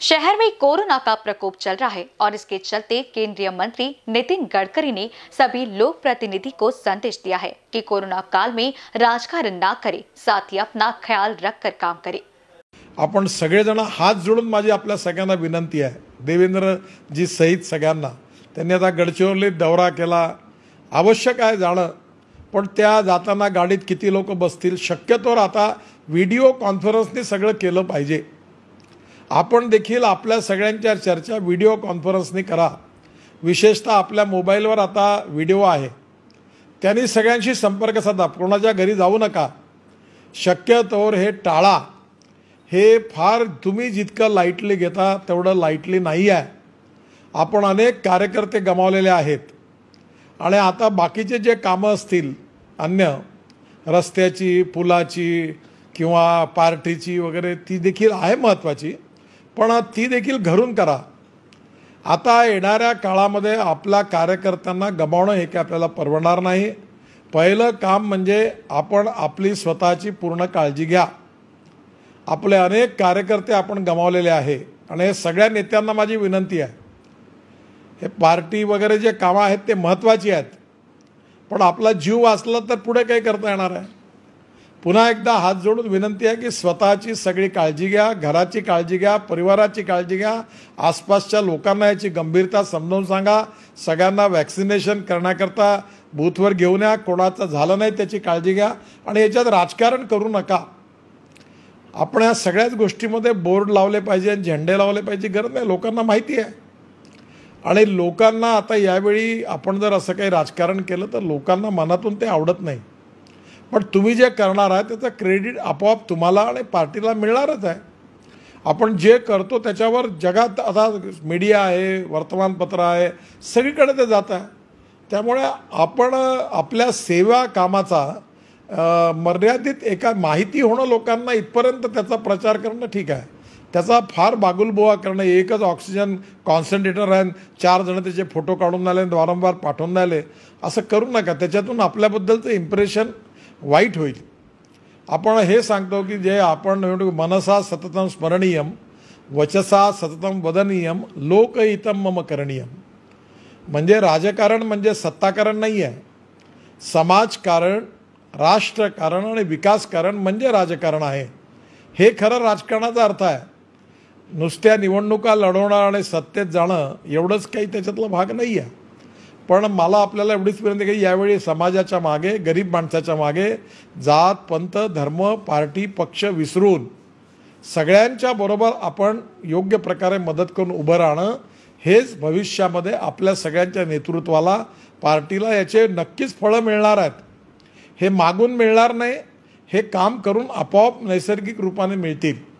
शहर में कोरोना का प्रकोप चल रहा है और इसके चलते केंद्रीय मंत्री नितिन गडकरी ने सभी लोक प्रतिनिधि को संदेश दिया है कि कोरोना काल में राजकारण ना करे साथ ही अपना ख्याल कर काम करे आपण सगळेजण हात जोडून माझी आपल्या सगळ्यांना विनंती आहे जी सहित सगळ्यांना त्यांनी आता गडचिरोलीत दौरा केला आवश्यक आहे जाणं पण त्या जाताना गाडीत किती लोक बसतील शक्यतोवर आता व्हिडिओ कॉन्फरन्सने सगळं केलं पाहिजे आपण देखील आपल्या सगळ्यांच्या चर्चा व्हिडिओ कॉन्फरन्सने करा विशेषतः आपल्या मोबाईलवर आता व्हिडिओ आहे त्यांनी सगळ्यांशी संपर्क साधा कोणाच्या घरी जाऊ नका शक्यतोवर हे टाळा हे फार तुम्ही जितकं लाईटली घेता तेवढं लाईटली नाही आहे आपण अनेक कार्यकर्ते गमावलेले आहेत आणि आता बाकीचे जे कामं असतील अन्य रस्त्याची पुलाची किंवा पार्टीची वगैरे ती देखील आहे महत्त्वाची पण ती देखील घरून करा आता येणाऱ्या काळामध्ये आपल्या कार्यकर्त्यांना गमावणं हे काही आपल्याला परवडणार नाही पहिलं काम म्हणजे आपण आपली स्वतःची पूर्ण काळजी घ्या आपले अनेक कार्यकर्ते आपण गमावलेले आहे आणि हे सगळ्या नेत्यांना माझी विनंती आहे हे पार्टी वगैरे जे कामं आहेत ते महत्त्वाची आहेत पण आपला जीव वाचला तर पुढे काही करता येणार आहे पुन्हा एकदा हात जोडून विनंती आहे की स्वतःची सगळी काळजी घ्या घराची काळजी घ्या परिवाराची काळजी घ्या आसपासच्या लोकांना याची गंभीरता समजावून सांगा सगळ्यांना वॅक्सिनेशन करण्याकरता बूथवर घेऊन या कोणाचं झालं नाही त्याची काळजी घ्या आणि याच्यात राजकारण करू नका आपण या सगळ्याच गोष्टीमध्ये बोर्ड लावले पाहिजे आणि झेंडे लावले पाहिजे गरज नाही लोकांना माहिती आहे आणि लोकांना आता यावेळी आपण जर असं काही राजकारण केलं तर लोकांना मनातून ते आवडत नाही पण तुम्ही जे करणार आहात त्याचं क्रेडिट आपोआप तुम्हाला आणि पार्टीला मिळणारच आहे आपण जे करतो त्याच्यावर जगात आता मीडिया आहे वर्तमानपत्र आहे सगळीकडे ते जात आहे त्यामुळे आपण आपल्या सेवा कामाचा मर्यादित एका माहिती होणं लोकांना इथपर्यंत त्याचा प्रचार करणं ठीक आहे त्याचा फार बागुलबोवा करणं एकच ऑक्सिजन कॉन्सन्ट्रेटर आहे चार जण त्याचे फोटो काढून आले वारंवार पाठवून आले असं करू नका त्याच्यातून आपल्याबद्दलचं इम्प्रेशन वाईट होईल आपण हे सांगतो की जे आपण मनसा सततम स्मरणीयम वचसा सततम वदनीयम लोकहितम मम करणीयम म्हणजे राजकारण म्हणजे सत्ताकारण नाही आहे समाजकारण राष्ट्रकारण आणि विकासकारण म्हणजे राजकारण आहे हे खरं राजकारणाचा अर्थ आहे नुसत्या निवडणुका लढवणं आणि सत्तेत जाणं एवढंच काही त्याच्यातला भाग नाही आहे पण मला आपल्याला एवढीच विनंती की यावेळी समाजाच्या मागे गरीब माणसाच्या मागे जात पंथ धर्म पार्टी पक्ष विसरून सगळ्यांच्या बरोबर आपण योग्य प्रकारे मदत करून उभं राहणं हेच भविष्यामध्ये आपल्या सगळ्यांच्या नेतृत्वाला पार्टीला याचे नक्कीच फळं मिळणार आहेत हे मागून मिळणार नाही हे काम करून आपोआप नैसर्गिक रूपाने मिळतील